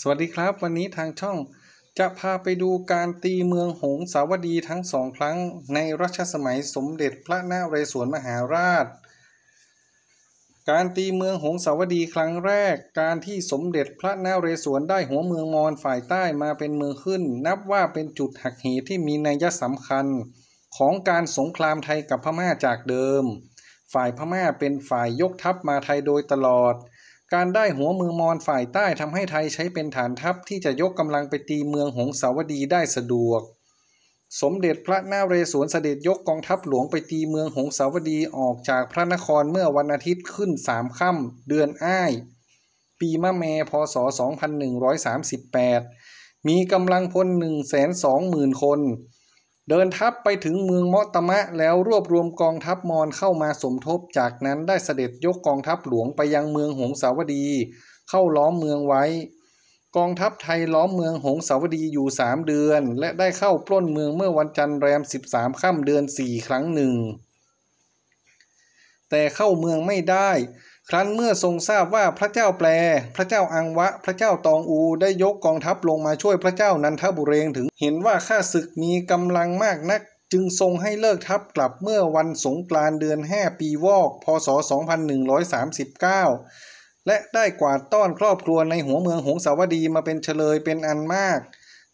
สวัสดีครับ วันนี้ทางช่องจะพาไปดูการตีเมืองหงสาวดีทั้งสองครั้งในรัชสมัยสมเด็จพระนเรศวรมหาราช การตีเมืองหงสาวดีครั้งแรก การที่สมเด็จพระนเรศวรได้หัวเมืองมอญฝ่ายใต้มาเป็นเมืองขึ้น นับว่าเป็นจุดหักเหที่มีนัยสำคัญของการสงครามไทยกับพม่าจากเดิม ฝ่ายพม่าเป็นฝ่ายยกทัพมาไทยโดยตลอดการได้หัวมือมอญฝ่ายใต้ทำให้ไทยใช้เป็นฐานทัพที่จะยกกำลังไปตีเมืองหงสาวดีได้สะดวก สมเด็จพระนาเรศวรเสด็จยกกองทัพหลวงไปตีเมืองหงสาวดีออกจากพระนครเมื่อวันอาทิตย์ขึ้นสามค่ำเดือนอ้าย ปีมะเมพศ 2138 มีกำลังพล120,000 คนเดินทัพไปถึงเมืองมอตมะแล้วรวบรวมกองทัพมอญเข้ามาสมทบจากนั้นได้เสด็จยกกองทัพหลวงไปยังเมืองหงสาวดี เข้าล้อมเมืองไว้ กองทัพไทยล้อมเมืองหงสาวดีอยู่สามเดือน และได้เข้าปล้นเมืองเมื่อวันจันทร์แรม 13ค่ำเดือน 4 ครั้งหนึ่งแต่เข้าเมืองไม่ได้ครั้นเมื่อทรงทราบว่าพระเจ้าแปลพระเจ้าอังวะ พระเจ้าตองอูได้ยกกองทัพลงมาช่วยพระเจ้านันทบุเรงถึงเห็นว่าข้าศึกมีกำลังมากนัก จึงทรงให้เลิกทัพกลับเมื่อวันสงกรานเดือนห่ปีวอก พศ 2139 และได้กวาดต้อนครอบครัวในหัวเมืองหงสาวดีมาเป็นเฉลยเป็นอันมาก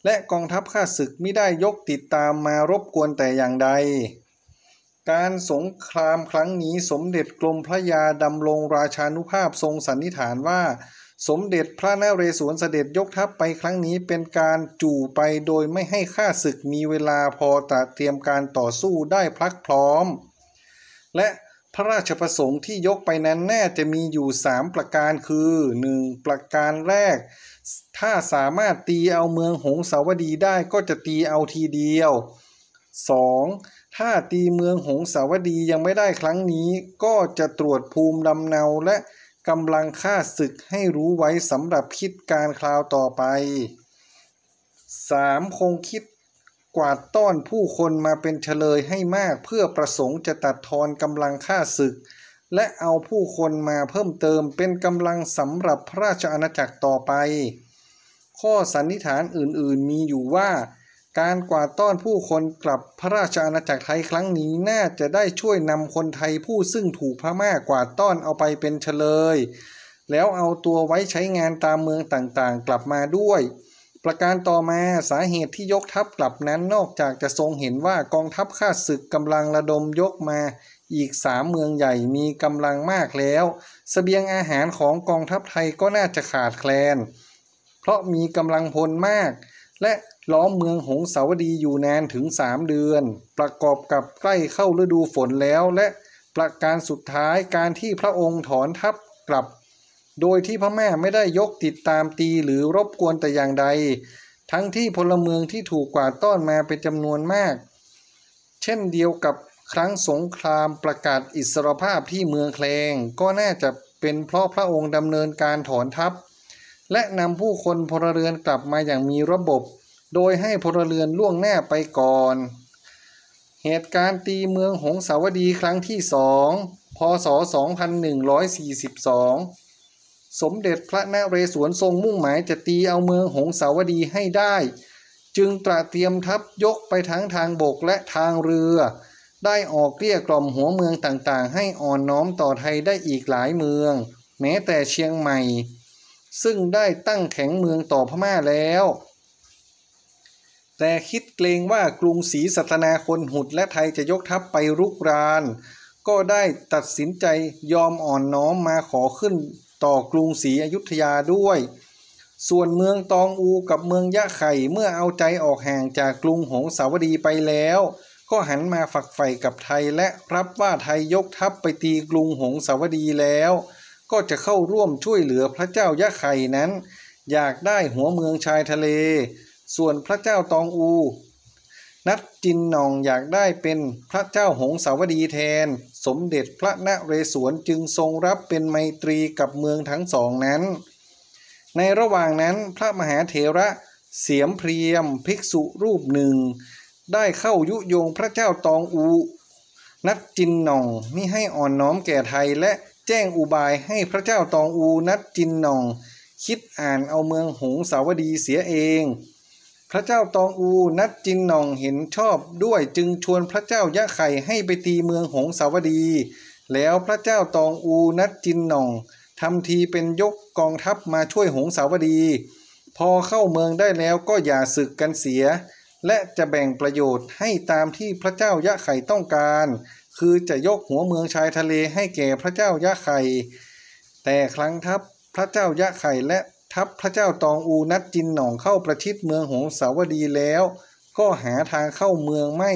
และกองทัพข้าศึกไม่ได้ยกติดตามมารบกวนแต่อย่างใดการสงครามครั้งนี้สมเด็จกรมพระยาดำรงราชานุภาพทรงสันนิษฐานว่า สมเด็จพระนเรศวรเสด็จยกทัพไปครั้งนี้เป็นการจู่ไปโดยไม่ให้ข้าศึกมีเวลาพอตะเตรียมการต่อสู้ได้พลักพร้อม และพระราชประสงค์ที่ยกไปนั้นแน่จะมีอยู่ 3 ประการคือ 1. ประการแรก ถ้าสามารถตีเอาเมืองหงสาวดีได้ก็จะตีเอาทีเดียว 2. ถ้าตีเมืองหงสาวดียังไม่ได้ครั้งนี้ ก็จะตรวจภูมิลำเนาและกำลังค่าศึกให้รู้ไว้สำหรับคิดการคราวต่อไป 3. คงคิดกวาดต้อนผู้คนมาเป็นเฉลยให้มากเพื่อประสงค์จะตัดทอนกำลังค่าศึก และเอาผู้คนมาเพิ่มเติมเป็นกำลังสำหรับพระราชอาณาจักรต่อไป ข้อสันนิษฐานอื่นๆ มีอยู่ว่าการกวาดต้อนผู้คนกลับพระราชอาณาจักรไทยครั้งนี้น่าจะได้ช่วยนำคนไทยผู้ซึ่งถูกพม่ากวาดต้อนเอาไปเป็นเฉลย แล้วเอาตัวไว้ใช้งานตามเมืองต่างๆ กลับมาด้วย ประการต่อมาสาเหตุที่ยกทัพกลับนั้นนอกจากจะทรงเห็นว่ากองทัพข้าศึกกำลังระดมยกมาอีกสามเมืองใหญ่มีกำลังมากแล้วสเสบียงอาหารของกองทัพไทยก็น่าจะขาดแคลน เพราะมีกำลังพลมาก และล้อมเมืองหงสาวดีอยู่นานถึง3เดือน ประกอบกับใกล้เข้าฤดูฝนแล้ว และประการสุดท้ายการที่พระองค์ถอนทัพกลับ โดยที่พระแม่ไม่ได้ยกติดตามตีหรือรบกวนแต่อย่างใด ทั้งที่พลเมืองที่ถูกกวาดต้อนมาเป็นจำนวนมาก เช่นเดียวกับครั้งสงครามประกาศอิสรภาพที่เมืองแคลง ก็น่าจะเป็นเพราะพระองค์ดำเนินการถอนทัพ และนำผู้คนพลเรือนกลับมาอย่างมีระบบโดยให้พลเรือนล่วงหน้าไปก่อน เหตุการณ์ตีเมืองหงสาวดีครั้งที่สองพศ2142สมเด็จพระนเรศวรทรงมุ่งหมายจะตีเอาเมืองหงสาวดีให้ได้ จึงตระเตรียมทัพยกไปทั้งทางบกและทางเรือ ได้ออกเกลี้ยกล่อมหัวเมืองต่างๆ ให้อ่อนน้อมต่อไทยได้อีกหลายเมือง แม้แต่เชียงใหม่ ซึ่งได้ตั้งแข็งเมืองต่อพม่าแล้วแต่คิดเกรงว่ากรุงศรีสัตนาคนหุด และไทยจะยกทัพไป รุกราน ก็ได้ตัดสินใจยอมอ่อนน้อมมาขอขึ้นต่อกรุงศรีอยุธยาด้วย ส่วนเมืองตองอูกับเมืองยะไข่เมื่อเอาใจออกห่างจากกรุงหงสาวดีไปแล้ว ก็หันมาฝักใฝ่กับไทยและรับว่าไทยยกทัพไปตีกรุงหงสาวดีแล้ว ก็จะเข้าร่วมช่วยเหลือพระเจ้ายะไข่นั้น อยากได้หัวเมืองชายทะเลส่วนพระเจ้าตองอู นัดจินนองอยากได้เป็นพระเจ้าหงสาวดีแทน สมเด็จพระนเรศวรจึงทรงรับเป็นไมตรีกับเมืองทั้งสองนั้น ในระหว่างนั้นพระมหาเถระเสียมเพรียมภิกษุรูปหนึ่ง ได้เข้ายุโยงพระเจ้าตองอู นัดจินนองมิให้อ่อนน้อมแก่ไทยและแจ้งอุบายให้พระเจ้าตองอูนัดจินนอง คิดอ่านเอาเมืองหงสาวดีเสียเองพระเจ้าตองอูนัดจินหนองเห็นชอบด้วยจึงชวนพระเจ้ายะไข่ให้ไปตีเมืองหงสาวดี แล้วพระเจ้าตองอูนัดจินหนอง ทำทีเป็นยกกองทัพมาช่วยหงสาวดี พอเข้าเมืองได้แล้วก็อย่าศึกกันเสีย และจะแบ่งประโยชน์ให้ตามที่พระเจ้ายะไข่ต้องการ คือจะยกหัวเมืองชายทะเลให้แก่พระเจ้ายะไข่แต่ครั้งทัพพระเจ้ายะไข่และทัพพระเจ้าตองอูนัดจินหนองเข้าประชิดเมืองหงสาวดีแล้ว ก็หาทางเข้าเมืองไม่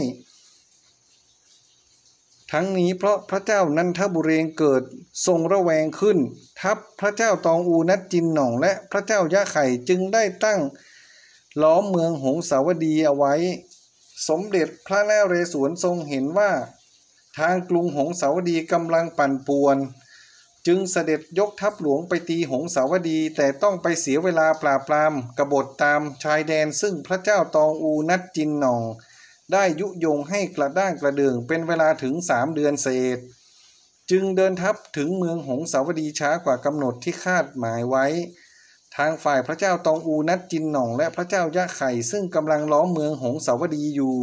ทั้งนี้เพราะพระเจ้านันทบุเรงเกิดทรงระแวงขึ้น ทัพพระเจ้าตองอูนัดจินหนองและพระเจ้ายะไข่จึงได้ตั้ง ล้อมเมืองหงสาวดีเอาไว้ สมเด็จพระนเรศวรทรงเห็นว่า ทางกรุงหงสาวดีกำลังปั่นป่วนจึงเสด็จยกทัพหลวงไปตีหงสาวดีแต่ต้องไปเสียเวลาปราบปรามกบฏตามชายแดนซึ่งพระเจ้าตองอูนัดจินนอง ได้ยุยงให้กระด้างกระเดืองเป็นเวลาถึงสามเดือนเศษ จึงเดินทัพถึงเมืองหงสาวดีช้ากว่ากำหนดที่คาดหมายไว้ทางฝ่ายพระเจ้าตองอูนัดจินนองและพระเจ้ายะไข่ ซึ่งกำลังล้อมเมืองหงสาวดีอยู่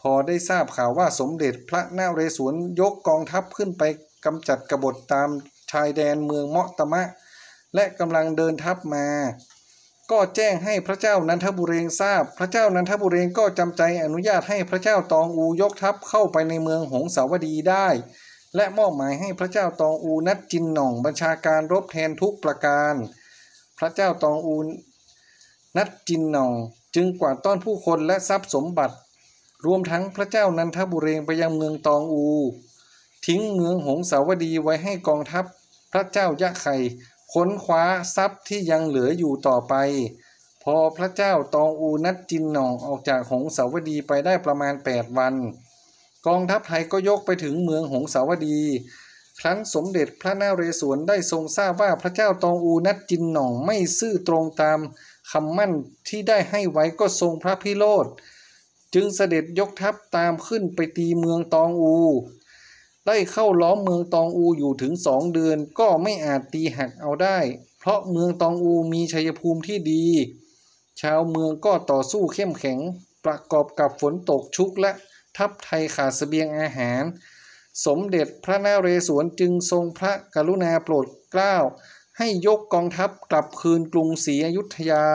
พอได้ทราบข่าวว่าสมเด็จพระนาเรศวรยกกองทัพขึ้นไปกำจัดกบฏตามชายแดนเมืองเมาะตมะ และกำลังเดินทัพมา ก็แจ้งให้พระเจ้านันทบุเรงทราบ พระเจ้านันทบุเรงก็จำใจอนุญาตให้พระเจ้าตองอูยกทัพเข้าไปในเมืองหงสาวดีได้ และมอบหมายให้พระเจ้าตองอูนัดจินหน่องบัญชาการรบแทนทุกประการ พระเจ้าตองอูนัดจินหน่องจึงกวาดต้อนผู้คนและทรัพย์สมบัติ รวมทั้งพระเจ้านันทบุเรงไปยังเมืองตองอู ทิ้งเมืองหงสาวดีไว้ให้กองทัพพระเจ้ายะไข่ค้นคว้าทรัพย์ที่ยังเหลืออยู่ต่อไป พอพระเจ้าตองอูนัดจินหน่องออกจากหงสาวดีไปได้ประมาณ 8 วัน กองทัพไทยก็ยกไปถึงเมืองหงสาวดี ครั้นสมเด็จพระนาเรศวรได้ทรงทราบว่าพระเจ้าตองอูนัดจินหน่องไม่ซื่อตรงตามคำมั่นที่ได้ให้ไว้ก็ทรงพระพิโรธจึงเสด็จยกทัพตามขึ้นไปตีเมืองตองอูได้เข้าล้อมเมืองตองอูอยู่ถึงสองเดือนก็ไม่อาจตีหักเอาได้ เพราะเมืองตองอูมีชัยภูมิที่ดี ชาวเมืองก็ต่อสู้เข้มแข็งประกอบกับฝนตกชุกและทัพไทยขาดสเสบียงอาหาร สมเด็จพระนเรศวรจึงทรงพระกรุณาโปรดเกล้าให้ยกกองทัพกลับคืนกรุงศรีอยุธยา